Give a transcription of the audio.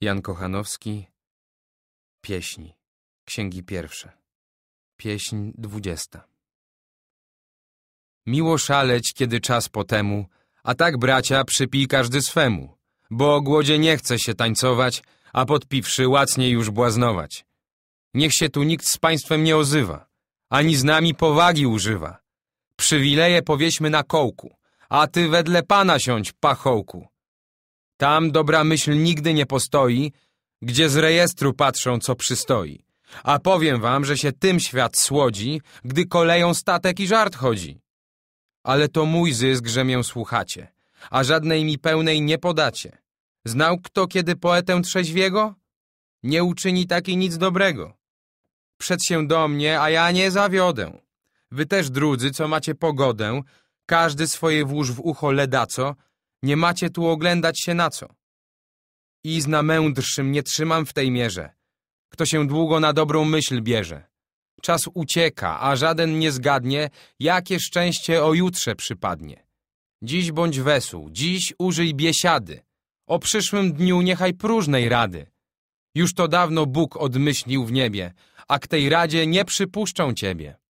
Jan Kochanowski Pieśni Księgi pierwsze Pieśń dwudziesta Miło szaleć, kiedy czas po temu, A tak, bracia, przypij każdy swemu, Bo o głodzie nie chce się tańcować, A podpiwszy łacnie już błaznować. Niech się tu nikt z państwem nie ozywa, Ani z nami powagi używa. Przywileje powieśmy na kołku, A ty wedle pana siądź, pachołku. Tam dobra myśl nigdy nie postoi, gdzie z rejestru patrzą, co przystoi. A powiem wam, że się tym świat słodzi, gdy koleją statek i żart chodzi. Ale to mój zysk, że mię słuchacie, a żadnej mi pełnej nie podacie. Znał kto kiedy poetę trzeźwiego? Nie uczyni taki nic dobrego. Przed się do mnie, a ja nie zawiodę. Wy też drudzy, co macie pogodę, każdy swoje włóż w ucho ledaco, nie macie tu oglądać się na co. I zna mędrszym nie trzymam w tej mierze. Kto się długo na dobrą myśl bierze. Czas ucieka, a żaden nie zgadnie, jakie szczęście o jutrze przypadnie. Dziś bądź wesół, dziś użyj biesiady. O przyszłym dniu niechaj próżnej rady. Już to dawno Bóg odmyślił w niebie, a k tej radzie nie przypuszczą ciebie.